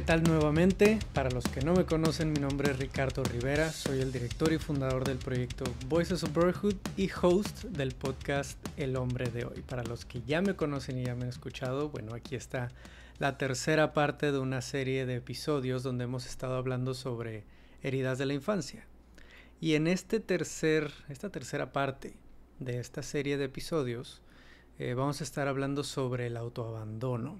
¿qué tal nuevamente? Para los que no me conocen, mi nombre es Ricardo Rivera, soy el director y fundador del proyecto Voices of Brotherhood y host del podcast El Hombre de Hoy. Para los que ya me conocen y ya me han escuchado, bueno, aquí está la tercera parte de una serie de episodios donde hemos estado hablando sobre heridas de la infancia. Y en este tercer, esta tercera parte de esta serie de episodios, eh, vamos a estar hablando sobre el autoabandono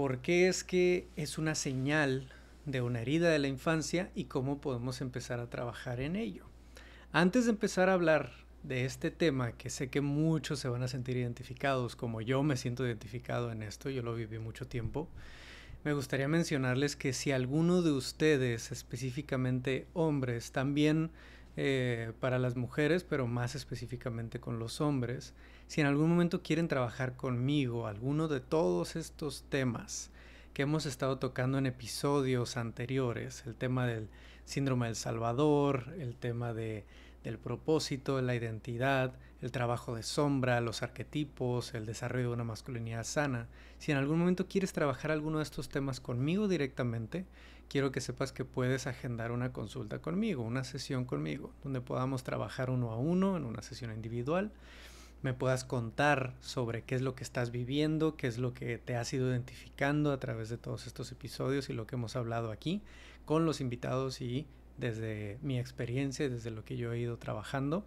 por qué es que es una señal de una herida de la infancia y cómo podemos empezar a trabajar en ello. Antes de empezar a hablar de este tema, que sé que muchos se van a sentir identificados, como yo me siento identificado en esto, yo lo viví mucho tiempo, me gustaría mencionarles que si alguno de ustedes, específicamente hombres, también eh, para las mujeres, pero más específicamente con los hombres. Si en algún momento quieren trabajar conmigo alguno de todos estos temas que hemos estado tocando en episodios anteriores, el tema del síndrome del Salvador, el tema de, del propósito, la identidad, el trabajo de sombra, los arquetipos, el desarrollo de una masculinidad sana. Si en algún momento quieres trabajar alguno de estos temas conmigo directamente, quiero que sepas que puedes agendar una consulta conmigo, una sesión conmigo, donde podamos trabajar uno a uno en una sesión individual, me puedas contar sobre qué es lo que estás viviendo, qué es lo que te has ido identificando a través de todos estos episodios y lo que hemos hablado aquí con los invitados y desde mi experiencia, desde lo que yo he ido trabajando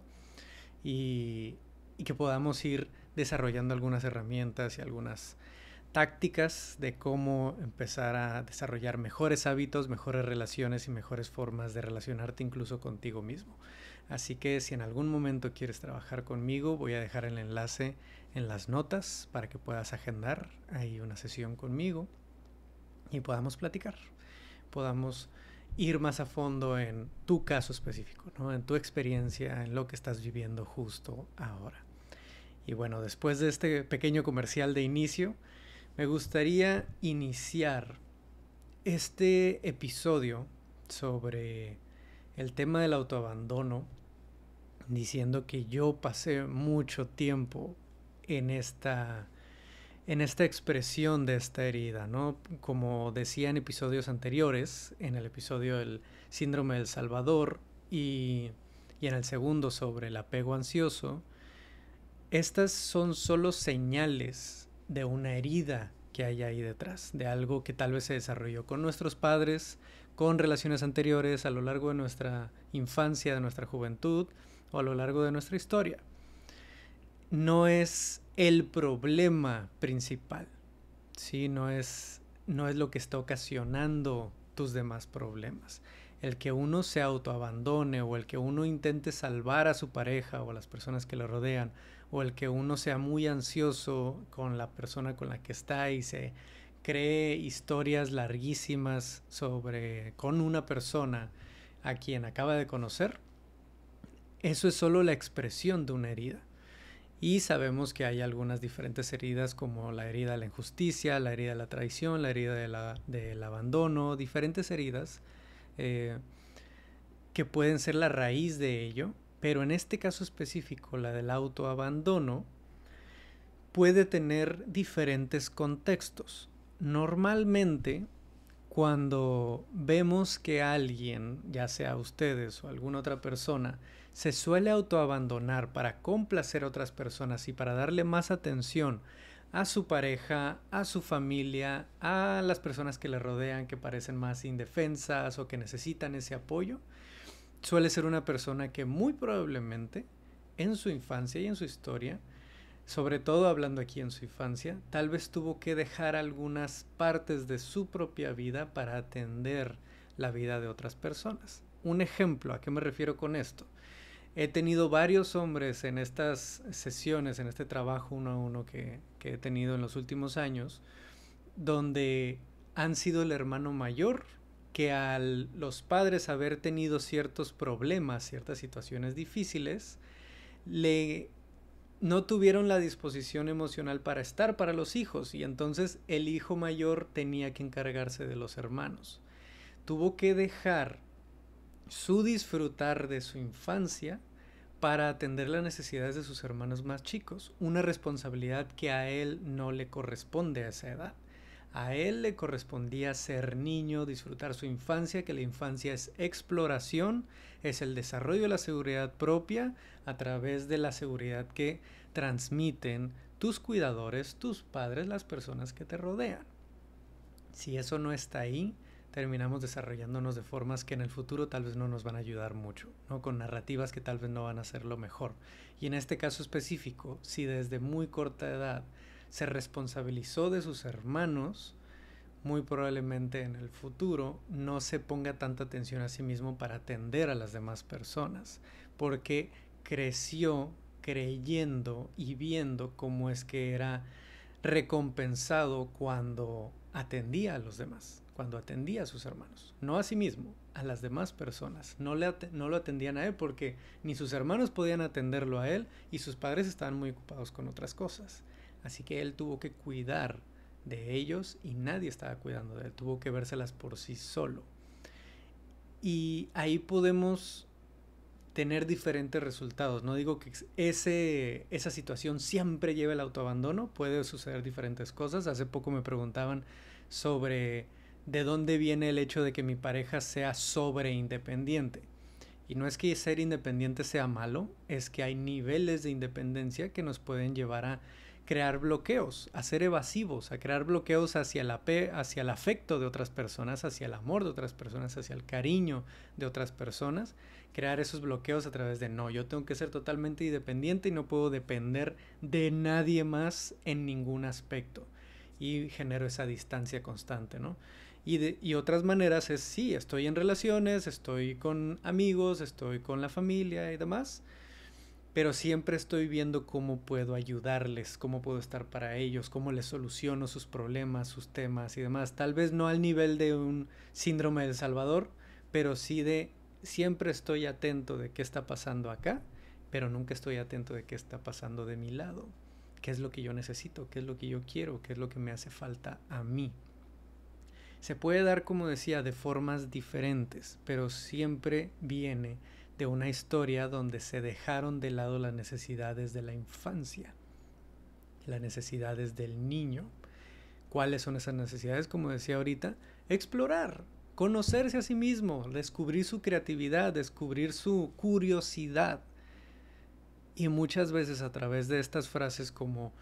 y que podamos ir desarrollando algunas herramientas y algunas tácticas de cómo empezar a desarrollar mejores hábitos, mejores relaciones y mejores formas de relacionarte incluso contigo mismo. Así que si en algún momento quieres trabajar conmigo, voy a dejar el enlace en las notas para que puedas agendar ahí una sesión conmigo y podamos platicar, podamos ir más a fondo en tu caso específico, ¿no? en tu experiencia, en lo que estás viviendo justo ahora. Y bueno, después de este pequeño comercial de inicio, me gustaría iniciar este episodio sobre el tema del autoabandono diciendo que yo pasé mucho tiempo en esta en esta expresión de esta herida, ¿no? Como decía en episodios anteriores, en el episodio del síndrome del Salvador y, y en el segundo sobre el apego ansioso, estas son solo señales de una herida que hay ahí detrás, de algo que tal vez se desarrolló con nuestros padres, con relaciones anteriores a lo largo de nuestra infancia, de nuestra juventud o a lo largo de nuestra historia. No es el problema principal, No es, no es lo que está ocasionando tus demás problemas. El que uno se autoabandone o el que uno intente salvar a su pareja o a las personas que le rodean o el que uno sea muy ansioso con la persona con la que está y se cree historias larguísimas sobre con una persona a quien acaba de conocer, eso es solo la expresión de una herida. Y sabemos que hay algunas diferentes heridas como la herida de la injusticia, la herida de la traición, la herida del abandono, diferentes heridas eh, que pueden ser la raíz de ello pero en este caso específico, la del autoabandono, puede tener diferentes contextos. Normalmente, cuando vemos que alguien, ya sea ustedes o alguna otra persona, se suele autoabandonar para complacer a otras personas y para darle más atención a su pareja, a su familia, a las personas que le rodean que parecen más indefensas o que necesitan ese apoyo, suele ser una persona que muy probablemente en su infancia y en su historia, sobre todo hablando aquí en su infancia, tal vez tuvo que dejar algunas partes de su propia vida para atender la vida de otras personas. Un ejemplo, ¿a qué me refiero con esto? He tenido varios hombres en estas sesiones, en este trabajo uno a uno que, he tenido en los últimos años, donde han sido el hermano mayor que al los padres haber tenido ciertos problemas, ciertas situaciones difíciles, le no tuvieron la disposición emocional para estar para los hijos y entonces el hijo mayor tenía que encargarse de los hermanos. Tuvo que dejar su disfrutar de su infancia para atender las necesidades de sus hermanos más chicos, una responsabilidad que a él no le corresponde a esa edad. A él le correspondía ser niño, disfrutar su infancia, que la infancia es exploración, es el desarrollo de la seguridad propia a través de la seguridad que transmiten tus cuidadores, tus padres, las personas que te rodean. Si eso no está ahí, terminamos desarrollándonos de formas que en el futuro tal vez no nos van a ayudar mucho, ¿no? con narrativas que tal vez no van a ser lo mejor. Y en este caso específico, si desde muy corta edad se responsabilizó de sus hermanos, muy probablemente en el futuro no se ponga tanta atención a sí mismo para atender a las demás personas, porque creció creyendo y viendo cómo es que era recompensado cuando atendía a los demás, cuando atendía a sus hermanos, no a sí mismo, a las demás personas. No, le no lo atendían a él porque ni sus hermanos podían atenderlo a él y sus padres estaban muy ocupados con otras cosas. Así que él tuvo que cuidar de ellos y nadie estaba cuidando de él, tuvo que vérselas por sí solo. Y ahí podemos tener diferentes resultados. No digo que esa situación siempre lleve al autoabandono, puede suceder diferentes cosas. Hace poco me preguntaban sobre de dónde viene el hecho de que mi pareja sea sobre independiente. Y no es que ser independiente sea malo, es que hay niveles de independencia que nos pueden llevar a crear bloqueos, a ser evasivos, a crear bloqueos hacia, la hacia el afecto de otras personas, hacia el amor de otras personas, hacia el cariño de otras personas, crear esos bloqueos a través de no, yo tengo que ser totalmente independiente y no puedo depender de nadie más en ningún aspecto. Y genero esa distancia constante, ¿no? Y, y, otras maneras es, sí, estoy en relaciones, estoy con amigos, estoy con la familia y demás, pero siempre estoy viendo cómo puedo ayudarles, cómo puedo estar para ellos, cómo les soluciono sus problemas, sus temas y demás. Tal vez no al nivel de un síndrome del Salvador, pero sí de siempre estoy atento de qué está pasando acá, pero nunca estoy atento de qué está pasando de mi lado, qué es lo que yo necesito, qué es lo que yo quiero, qué es lo que me hace falta a mí. Se puede dar, como decía, de formas diferentes, pero siempre viene de una historia donde se dejaron de lado las necesidades de la infancia, las necesidades del niño. ¿Cuáles son esas necesidades? Como decía ahorita, explorar, conocerse a sí mismo, descubrir su creatividad, descubrir su curiosidad. Y muchas veces a través de estas frases como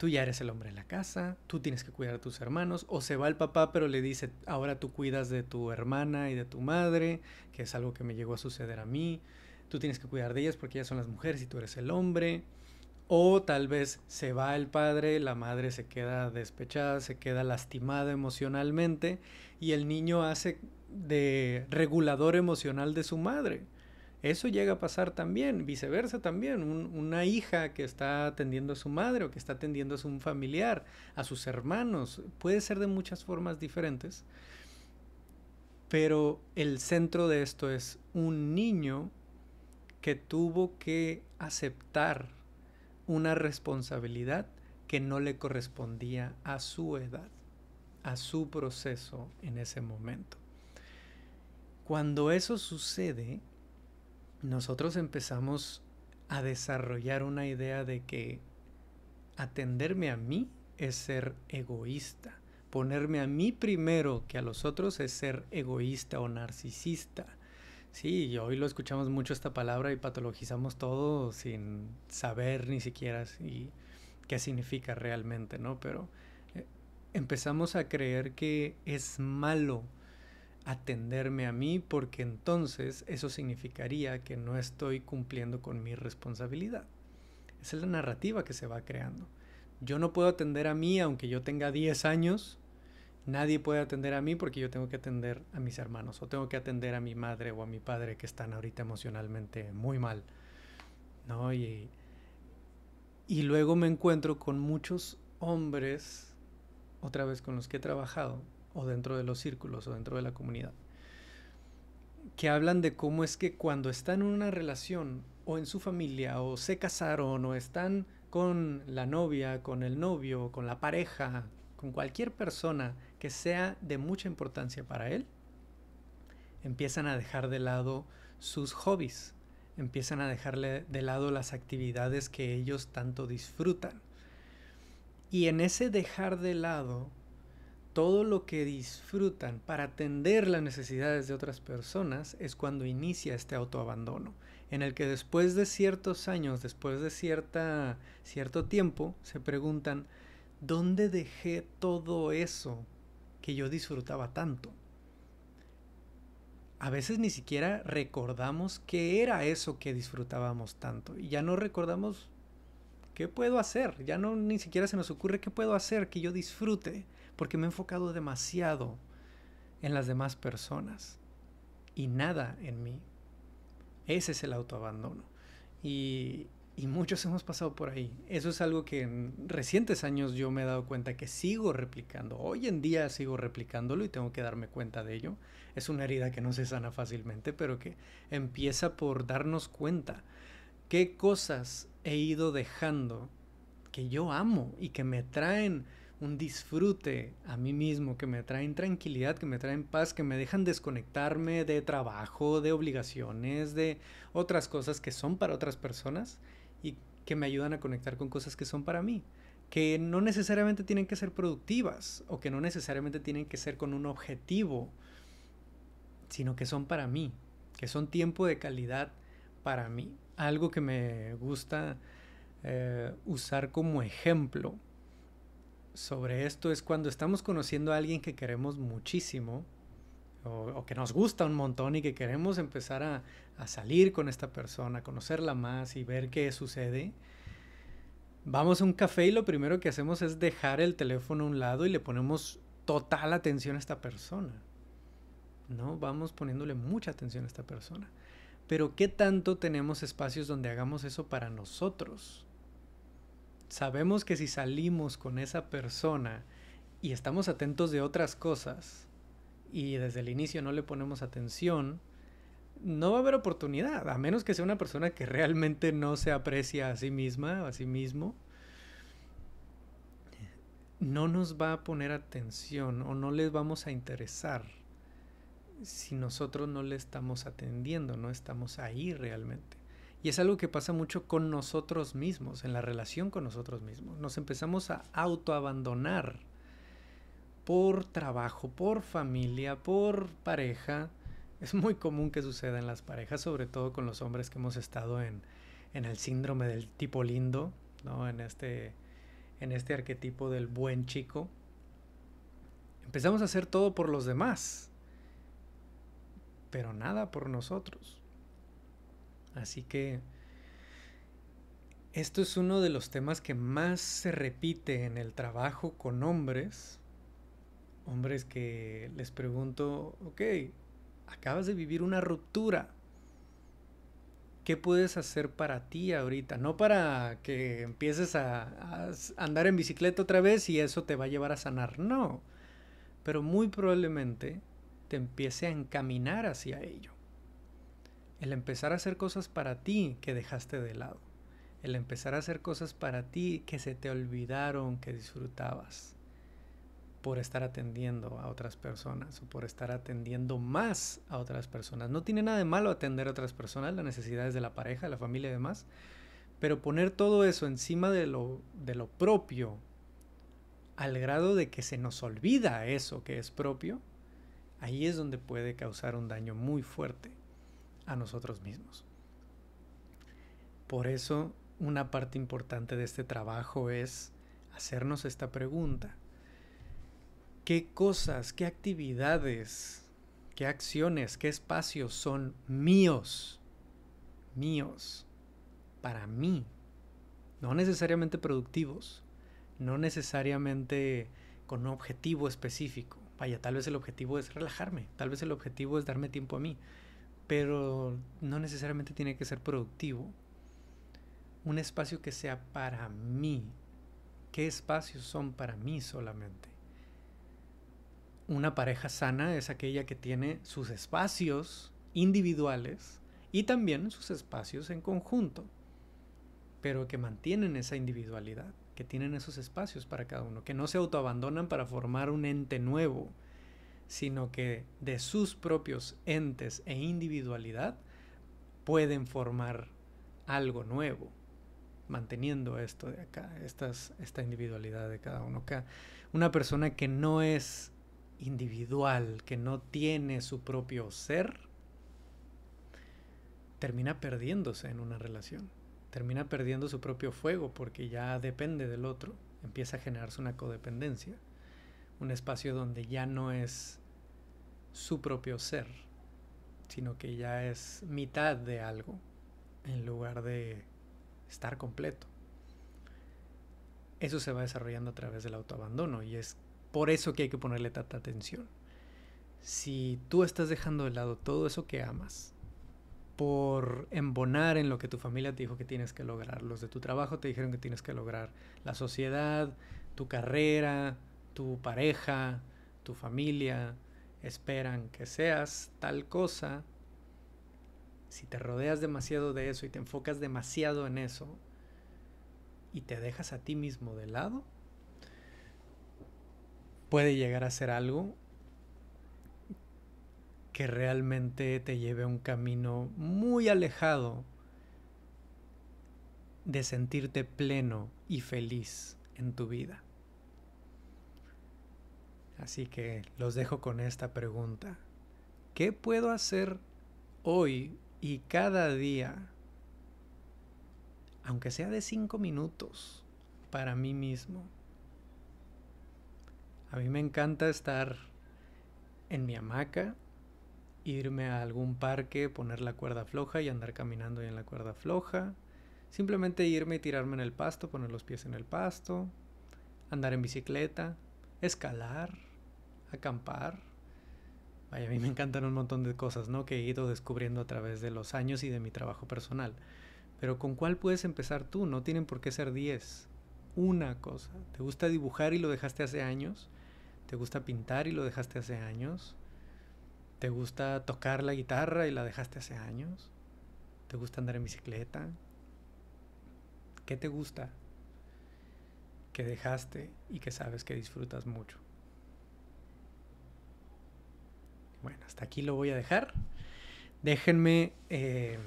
tú ya eres el hombre de la casa, tú tienes que cuidar a tus hermanos, o se va el papá pero le dice, ahora tú cuidas de tu hermana y de tu madre, que es algo que me llegó a suceder a mí, tú tienes que cuidar de ellas porque ellas son las mujeres y tú eres el hombre, o tal vez se va el padre, la madre se queda despechada, se queda lastimada emocionalmente y el niño hace de regulador emocional de su madre eso llega a pasar también, viceversa también. una hija que está atendiendo a su madre o que está atendiendo a su familiar, a sus hermanos, puede ser de muchas formas diferentes. Pero el centro de esto es un niño que tuvo que aceptar una responsabilidad que no le correspondía a su edad, a su proceso en ese momento. Cuando eso sucede, nosotros empezamos a desarrollar una idea de que atenderme a mí es ser egoísta. Ponerme a mí primero que a los otros es ser egoísta o narcisista. Sí, hoy lo escuchamos mucho esta palabra y patologizamos todo sin saber ni siquiera si, qué significa realmente, ¿no? Pero eh, empezamos a creer que es malo atenderme a mí porque entonces eso significaría que no estoy cumpliendo con mi responsabilidad. Esa es la narrativa que se va creando. Yo no puedo atender a mí aunque yo tenga 10 años. Nadie puede atender a mí porque yo tengo que atender a mis hermanos o tengo que atender a mi madre o a mi padre que están ahorita emocionalmente muy mal. y luego me encuentro con muchos hombres, otra vez con los que he trabajado, o dentro de los círculos o dentro de la comunidad, que hablan de cómo es que cuando están en una relación o en su familia o se casaron o están con la novia, con el novio, con la pareja, con cualquier persona que sea de mucha importancia para él, empiezan a dejar de lado sus hobbies, empiezan a dejarle de lado las actividades que ellos tanto disfrutan. Y en ese dejar de lado todo lo que disfrutan para atender las necesidades de otras personas es cuando inicia este autoabandono, en el que después de ciertos años, después de cierta, cierto tiempo, se preguntan, ¿dónde dejé todo eso que yo disfrutaba tanto? A veces ni siquiera recordamos qué era eso que disfrutábamos tanto y ya no recordamos ¿Qué puedo hacer? Ya no ni siquiera se nos ocurre qué puedo hacer que yo disfrute, porque me he enfocado demasiado en las demás personas y nada en mí. Ese es el autoabandono. Y, y muchos hemos pasado por ahí. Eso es algo que en recientes años yo me he dado cuenta que sigo replicando. Hoy en día sigo replicándolo y tengo que darme cuenta de ello. Es una herida que no se sana fácilmente, pero que empieza por darnos cuenta qué cosas he ido dejando que yo amo y que me traen un disfrute a mí mismo, que me traen tranquilidad, que me traen paz, que me dejan desconectarme de trabajo, de obligaciones, de otras cosas que son para otras personas y que me ayudan a conectar con cosas que son para mí, que no necesariamente tienen que ser productivas o que no necesariamente tienen que ser con un objetivo, sino que son para mí, que son tiempo de calidad para mí algo que me gusta eh, usar como ejemplo sobre esto es cuando estamos conociendo a alguien que queremos muchísimo o, que nos gusta un montón y que queremos empezar a, salir con esta persona, conocerla más y ver qué sucede. Vamos a un café y lo primero que hacemos es dejar el teléfono a un lado y le ponemos total atención a esta persona. ¿no? Vamos poniéndole mucha atención a esta persona. Pero ¿qué tanto tenemos espacios donde hagamos eso para nosotros? Sabemos que si salimos con esa persona y estamos atentos de otras cosas y desde el inicio no le ponemos atención, no va a haber oportunidad, a menos que sea una persona que realmente no se aprecia a sí misma o a sí mismo no nos va a poner atención o no les vamos a interesar si nosotros no le estamos atendiendo, no estamos ahí realmente. Y es algo que pasa mucho con nosotros mismos, en la relación con nosotros mismos. Nos empezamos a autoabandonar por trabajo, por familia, por pareja. Es muy común que suceda en las parejas, sobre todo con los hombres que hemos estado en, en el síndrome del tipo lindo, ¿no? En este, en este arquetipo del buen chico. Empezamos a hacer todo por los demás, pero nada por nosotros. Así que esto es uno de los temas que más se repite en el trabajo con hombres. Hombres que les pregunto, ok, acabas de vivir una ruptura. ¿Qué puedes hacer para ti ahorita? No para que empieces a, a andar en bicicleta otra vez y eso te va a llevar a sanar, no. Pero muy probablemente te empiece a encaminar hacia ello. El empezar a hacer cosas para ti que dejaste de lado. El empezar a hacer cosas para ti que se te olvidaron que disfrutabas por estar atendiendo a otras personas o por estar atendiendo más a otras personas. No tiene nada de malo atender a otras personas, las necesidades de la pareja, la familia y demás, pero poner todo eso encima de lo, de lo propio, al grado de que se nos olvida eso que es propio, ahí es donde puede causar un daño muy fuerte a nosotros mismos. Por eso, una parte importante de este trabajo es hacernos esta pregunta. ¿Qué cosas, qué actividades, qué acciones, qué espacios son míos? Míos. Para mí. No necesariamente productivos. No necesariamente con un objetivo específico. Vaya, tal vez el objetivo es relajarme, tal vez el objetivo es darme tiempo a mí, pero no necesariamente tiene que ser productivo. Un espacio que sea para mí. ¿Qué espacios son para mí solamente? Una pareja sana es aquella que tiene sus espacios individuales y también sus espacios en conjunto, pero que mantienen esa individualidad que tienen esos espacios para cada uno, que no se autoabandonan para formar un ente nuevo, sino que de sus propios entes e individualidad pueden formar algo nuevo, manteniendo esto de acá, esta individualidad de cada uno que Una persona que no es individual, que no tiene su propio ser, termina perdiéndose en una relación termina perdiendo su propio fuego porque ya depende del otro, empieza a generarse una codependencia, un espacio donde ya no es su propio ser, sino que ya es mitad de algo en lugar de estar completo. Eso se va desarrollando a través del autoabandono y es por eso que hay que ponerle tanta atención. Si tú estás dejando de lado todo eso que amas, por embonar en lo que tu familia te dijo que tienes que lograr. Los de tu trabajo te dijeron que tienes que lograr. La sociedad, tu carrera, tu pareja, tu familia, esperan que seas tal cosa. Si te rodeas demasiado de eso y te enfocas demasiado en eso y te dejas a ti mismo de lado, puede llegar a ser algo que realmente te lleve a un camino muy alejado de sentirte pleno y feliz en tu vida. Así que los dejo con esta pregunta. ¿Qué puedo hacer hoy y cada día, aunque sea de cinco minutos, para mí mismo? A mí me encanta estar en mi hamaca irme a algún parque, poner la cuerda floja y andar caminando en la cuerda floja. Simplemente irme y tirarme en el pasto, poner los pies en el pasto, andar en bicicleta, escalar, acampar. Vaya, a mí me encantan un montón de cosas, ¿no? Que he ido descubriendo a través de los años y de mi trabajo personal. Pero ¿con cuál puedes empezar tú? No tienen por qué ser 10. Una cosa. ¿Te gusta dibujar y lo dejaste hace años? ¿Te gusta pintar y lo dejaste hace años? ¿Te gusta tocar la guitarra y la dejaste hace años? ¿Te gusta andar en bicicleta? ¿Qué te gusta? Que dejaste y que sabes que disfrutas mucho. Bueno, hasta aquí lo voy a dejar. Déjenme eh,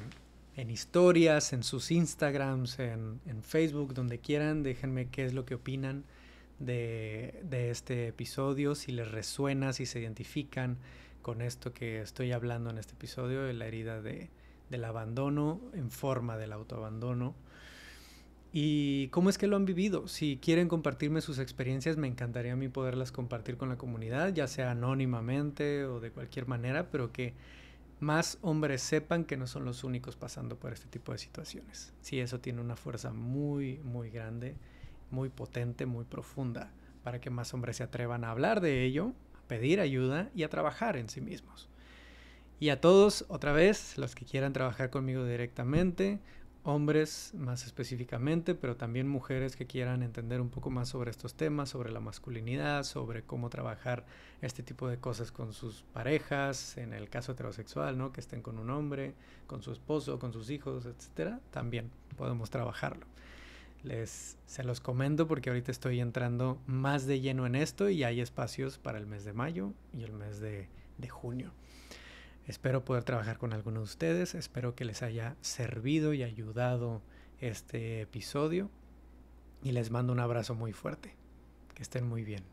en historias, en sus Instagrams, en, Facebook, donde quieran, déjenme qué es lo que opinan de este episodio, si les resuena, si se identifican, con esto que estoy hablando en este episodio, de la herida del abandono en forma del autoabandono. ¿Y cómo es que lo han vivido? Si quieren compartirme sus experiencias, me encantaría a mí poderlas compartir con la comunidad, ya sea anónimamente o de cualquier manera, pero que más hombres sepan que no son los únicos pasando por este tipo de situaciones. Sí, eso tiene una fuerza muy, muy grande, muy potente, muy profunda, para que más hombres se atrevan a hablar de ello pedir ayuda y a trabajar en sí mismos. Y a todos, otra vez, los que quieran trabajar conmigo directamente, hombres más específicamente, pero también mujeres que quieran entender un poco más sobre estos temas, sobre la masculinidad, sobre cómo trabajar este tipo de cosas con sus parejas, en el caso heterosexual, ¿no? Que estén con un hombre, con su esposo, con sus hijos, etcétera, también podemos trabajarlo les se los comento porque ahorita estoy entrando más de lleno en esto y hay espacios para el mes de mayo y el mes de, de junio. Espero poder trabajar con algunos de ustedes, espero que les haya servido y ayudado este episodio y les mando un abrazo muy fuerte. Que estén muy bien.